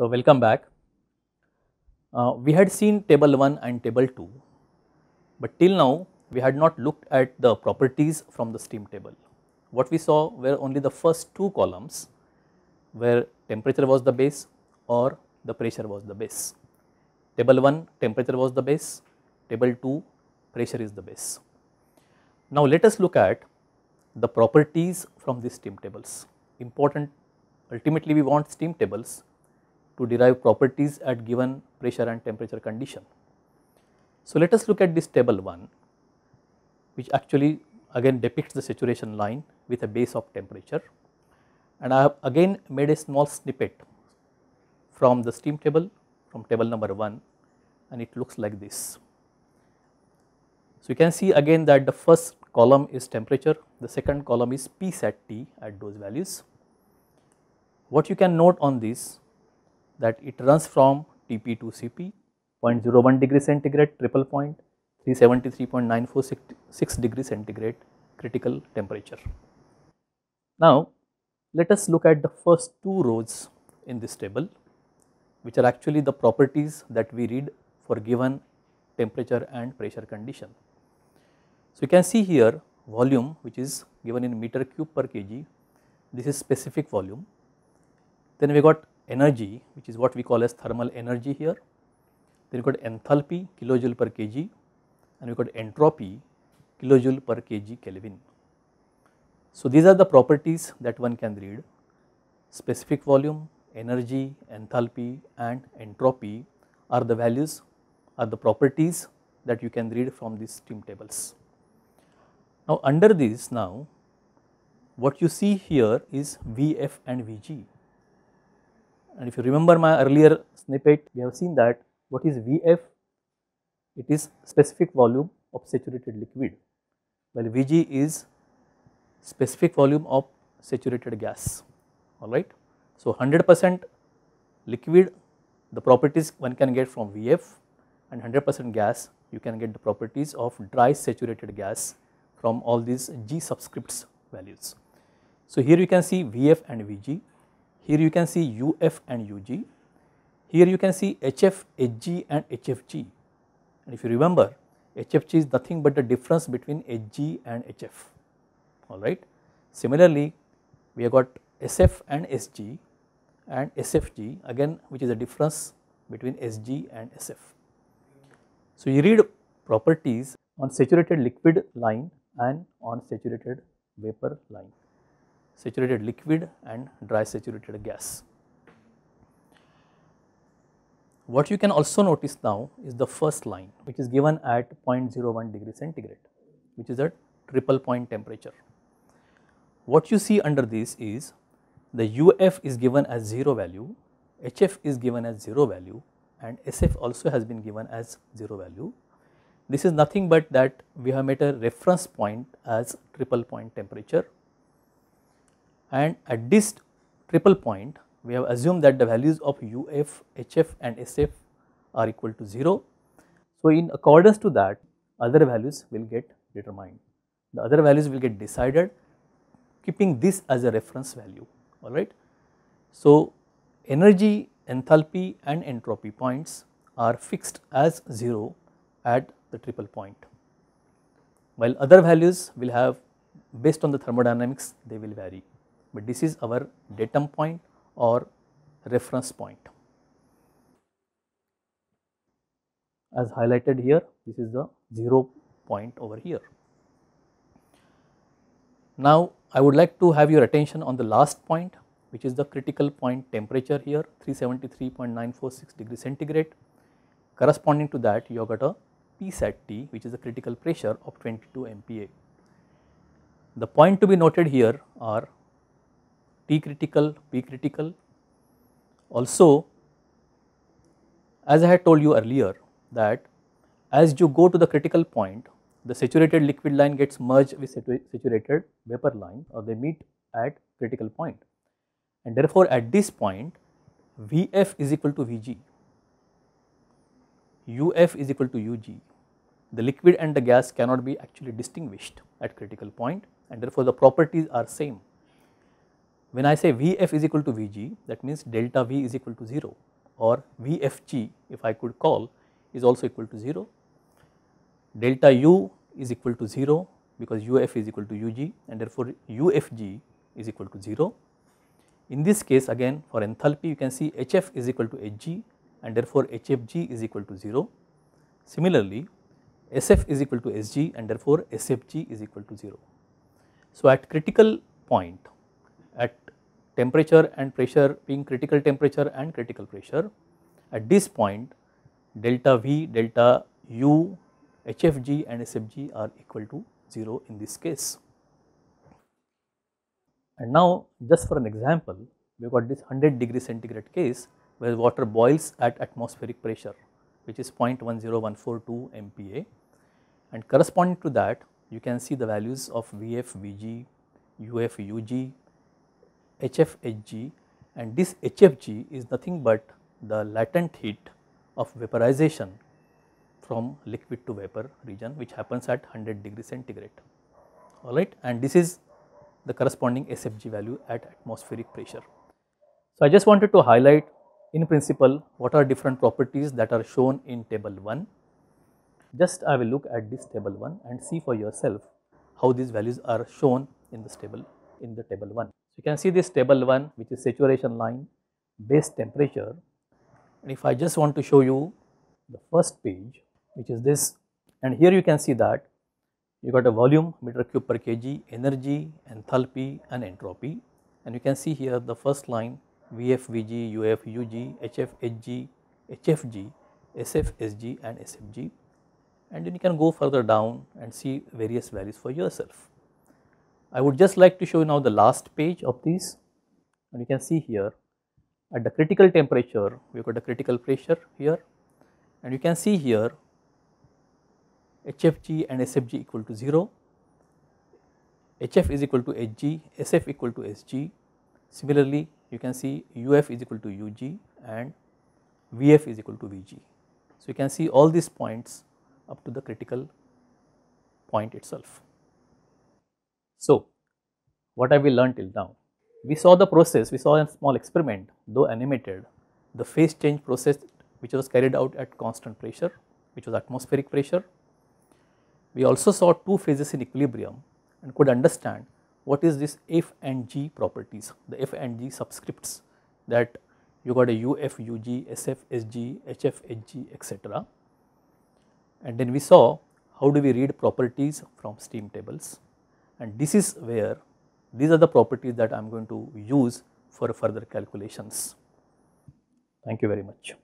So, welcome back. Uh, we had seen table 1 and table 2, but till now we had not looked at the properties from the steam table. What we saw were only the first two columns where temperature was the base or the pressure was the base. Table 1 temperature was the base, table 2 pressure is the base. Now let us look at the properties from these steam tables. Important ultimately we want steam tables to derive properties at given pressure and temperature condition. So, let us look at this table 1 which actually again depicts the saturation line with a base of temperature and I have again made a small snippet from the steam table from table number 1 and it looks like this. So, you can see again that the first column is temperature, the second column is P sat T at those values. What you can note on this that it runs from Tp to Cp 0.01 degree centigrade triple point 373.946 degree centigrade critical temperature. Now let us look at the first two rows in this table which are actually the properties that we read for given temperature and pressure condition. So you can see here volume which is given in meter cube per kg this is specific volume then we got energy which is what we call as thermal energy here. Then we got enthalpy kilojoule per kg and we got entropy kilojoule per kg Kelvin. So these are the properties that one can read specific volume, energy, enthalpy and entropy are the values are the properties that you can read from these steam tables. Now under this now what you see here is VF and VG and if you remember my earlier snippet we have seen that what is Vf? It is specific volume of saturated liquid while Vg is specific volume of saturated gas alright. So, 100 percent liquid the properties one can get from Vf and 100 percent gas you can get the properties of dry saturated gas from all these G subscripts values. So, here you can see Vf and Vg here you can see UF and UG. Here you can see HF, HG and HFG. And if you remember, HFG is nothing but the difference between HG and HF, all right. Similarly, we have got SF and SG and SFG again which is the difference between SG and SF. So, you read properties on saturated liquid line and on saturated vapor line saturated liquid and dry saturated gas. What you can also notice now is the first line which is given at 0.01 degree centigrade which is a triple point temperature. What you see under this is the UF is given as 0 value, HF is given as 0 value and SF also has been given as 0 value. This is nothing but that we have made a reference point as triple point temperature and at this triple point we have assumed that the values of UF, HF and SF are equal to 0. So, in accordance to that other values will get determined. The other values will get decided keeping this as a reference value alright. So, energy, enthalpy and entropy points are fixed as 0 at the triple point while other values will have based on the thermodynamics they will vary but this is our datum point or reference point. As highlighted here, this is the 0 point over here. Now, I would like to have your attention on the last point which is the critical point temperature here 373.946 degree centigrade. Corresponding to that you have got a PSAT T which is the critical pressure of 22 MPa. The point to be noted here are T critical, P critical. Also, as I had told you earlier that as you go to the critical point, the saturated liquid line gets merged with saturated vapor line or they meet at critical point. And therefore, at this point, Vf is equal to Vg, Uf is equal to Ug. The liquid and the gas cannot be actually distinguished at critical point and therefore, the properties are same. When I say Vf is equal to Vg that means delta V is equal to 0 or Vfg if I could call is also equal to 0. Delta U is equal to 0 because Uf is equal to Ug and therefore Ufg is equal to 0. In this case again for enthalpy you can see Hf is equal to Hg and therefore Hfg is equal to 0. Similarly, Sf is equal to Sg and therefore Sfg is equal to 0. So, at critical point temperature and pressure being critical temperature and critical pressure. At this point delta V, delta U, HFG and SFG are equal to 0 in this case. And now just for an example, we got this 100 degree centigrade case where water boils at atmospheric pressure which is 0.10142 MPa and corresponding to that you can see the values of VF, VG, UF, UG HFHG and this HFG is nothing but the latent heat of vaporization from liquid to vapor region which happens at 100 degree centigrade alright and this is the corresponding SFG value at atmospheric pressure. So, I just wanted to highlight in principle what are different properties that are shown in table 1. Just I will look at this table 1 and see for yourself how these values are shown in this table in the table 1. So, you can see this table 1 which is saturation line, base temperature and if I just want to show you the first page which is this and here you can see that you got a volume meter cube per kg, energy, enthalpy and entropy and you can see here the first line VF, VG, UF, UG, HF, HG, HFG, SF, SG and SFG and then you can go further down and see various values for yourself. I would just like to show you now the last page of these and you can see here at the critical temperature we have got the critical pressure here and you can see here HFG and SFG equal to 0, HF is equal to HG, SF equal to SG. Similarly, you can see UF is equal to UG and VF is equal to VG. So, you can see all these points up to the critical point itself. So, what have we learned till now? We saw the process, we saw a small experiment though animated, the phase change process which was carried out at constant pressure which was atmospheric pressure. We also saw two phases in equilibrium and could understand what is this F and G properties, the F and G subscripts that you got a UF, UG, SF, SG, HF, HG etc. And then we saw how do we read properties from steam tables and this is where these are the properties that I am going to use for further calculations. Thank you very much.